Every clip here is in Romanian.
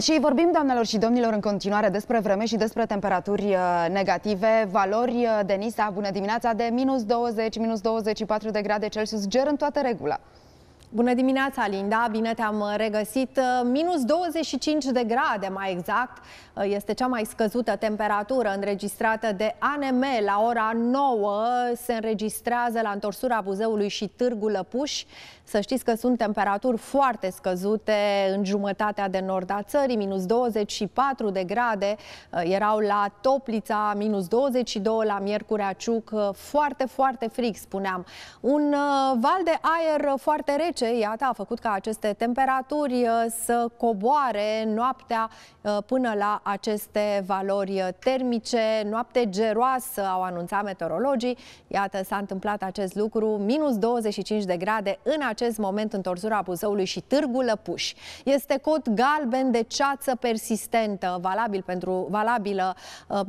Și vorbim, doamnelor și domnilor, în continuare despre vreme și despre temperaturi uh, negative, valori uh, de bună dimineața, de minus 20, minus 24 de grade Celsius, ger în toată regula. Bună dimineața, Linda! Bine te-am regăsit! Uh, minus 25 de grade, mai exact, uh, este cea mai scăzută temperatură înregistrată de ANM. La ora 9 se înregistrează la întorsura Buzeului și Târgu Lăpuș. Să știți că sunt temperaturi foarte scăzute în jumătatea de nord a țării. Minus 24 de grade uh, erau la Toplița, minus 22 la Miercurea Ciuc. Foarte, foarte frig, spuneam. Un val de aer foarte rece ce, iată, a făcut ca aceste temperaturi uh, să coboare noaptea uh, până la aceste valori uh, termice. Noapte geroasă, au anunțat meteorologii. Iată, s-a întâmplat acest lucru, minus 25 de grade în acest moment în torsura Buzăului și Târgu Lăpuș. Este cod galben de ceață persistentă, valabil pentru, valabilă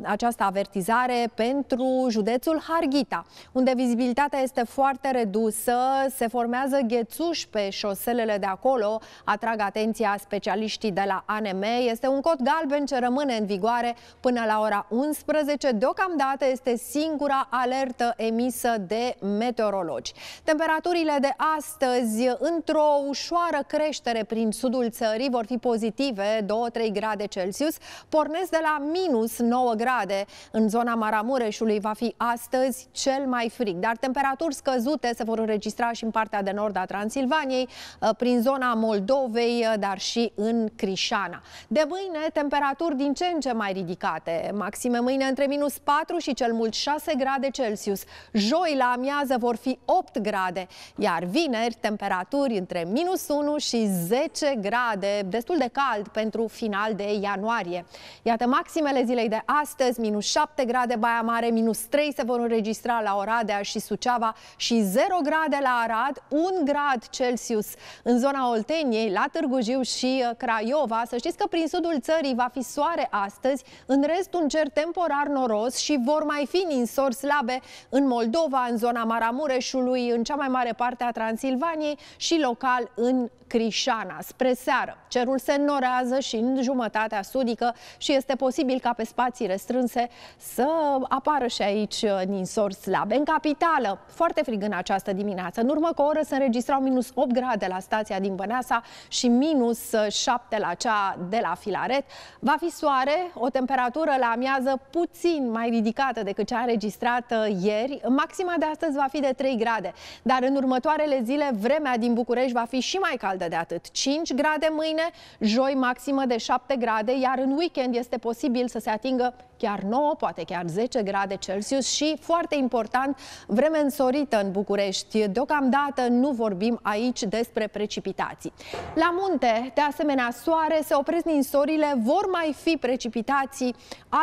această avertizare pentru județul Harghita, unde vizibilitatea este foarte redusă, se formează ghețuș Cluj, pe șoselele de acolo, atrag atenția specialiștii de la ANM, este un cod galben ce rămâne în vigoare până la ora 11. Deocamdată este singura alertă emisă de meteorologi. Temperaturile de astăzi, într-o ușoară creștere prin sudul țării, vor fi pozitive, 2-3 grade Celsius, pornesc de la minus 9 grade. În zona Maramureșului va fi astăzi cel mai frig, dar temperaturi scăzute se vor înregistra și în partea de nord a Transilvaniei, Transilvaniei, uh, prin zona Moldovei, uh, dar și în Crișana. De mâine, temperaturi din ce în ce mai ridicate. Maxime mâine între minus 4 și cel mult 6 grade Celsius. Joi la amiază vor fi 8 grade, iar vineri temperaturi între minus 1 și 10 grade, destul de cald pentru final de ianuarie. Iată maximele zilei de astăzi, minus 7 grade Baia Mare, minus 3 se vor înregistra la Oradea și Suceava și 0 grade la Arad, 1 grad Celsius în zona Olteniei, la Târgu Jiu și uh, Craiova. Să știți că prin sudul țării va fi soare astăzi, în rest un cer temporar noros și vor mai fi ninsori slabe în Moldova, în zona Maramureșului, în cea mai mare parte a Transilvaniei și local în Crișana. Spre seară, cerul se înnorează și în jumătatea sudică și este posibil ca pe spații restrânse să apară și aici uh, ninsori slabe. În capitală, foarte frig în această dimineață. În urmă cu o oră se înregistrau minus 8 grade la stația din Băneasa și minus 7 la cea de la Filaret. Va fi soare, o temperatură la amiază puțin mai ridicată decât cea înregistrată ieri. Maxima de astăzi va fi de 3 grade, dar în următoarele zile vremea din București va fi și mai caldă de atât. 5 grade mâine, joi maximă de 7 grade, iar în weekend este posibil să se atingă chiar 9, poate chiar 10 grade Celsius și, foarte important, vreme însorită în București. Deocamdată nu vorbim aici despre precipitații. La munte, de asemenea, soare, se opresc sorile, vor mai fi precipitații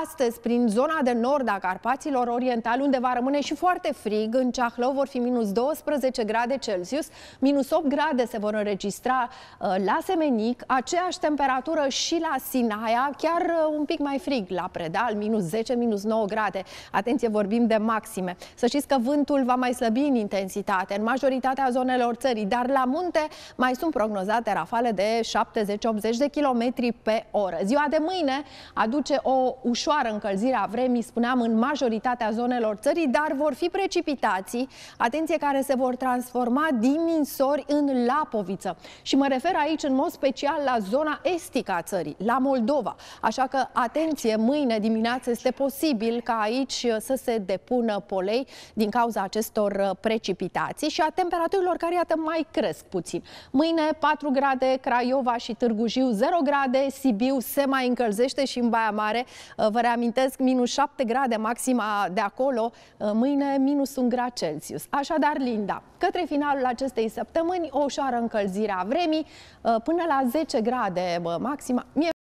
astăzi prin zona de nord a Carpaților Oriental, unde va rămâne și foarte frig. În Ceahlău vor fi minus 12 grade Celsius, minus 8 grade se vor înregistra uh, la Semenic, aceeași temperatură și la Sinaia, chiar uh, un pic mai frig la Predal, minus 10, minus 9 grade. Atenție, vorbim de maxime. Să știți că vântul va mai slăbi în intensitate în majoritatea zonelor țării, dar la munte mai sunt prognozate rafale de 70-80 de km pe oră. Ziua de mâine aduce o ușoară încălzire a vremii, spuneam, în majoritatea zonelor țării, dar vor fi precipitații, atenție, care se vor transforma din ninsori în lapoviță. Și mă refer aici în mod special la zona estică a țării, la Moldova. Așa că, atenție, mâine dimineața dimineață, este posibil ca aici uh, să se depună polei din cauza acestor uh, precipitații și a temperaturilor care, iată, mai cresc puțin. Mâine 4 grade, Craiova și Târgu Jiu 0 grade, Sibiu se mai încălzește și în Baia Mare, uh, vă reamintesc, minus 7 grade maxima de acolo, mâine minus 1 grad Celsius. Așadar, Linda, către finalul acestei săptămâni, o ușoară încălzire a vremii, până la 10 grade maxima.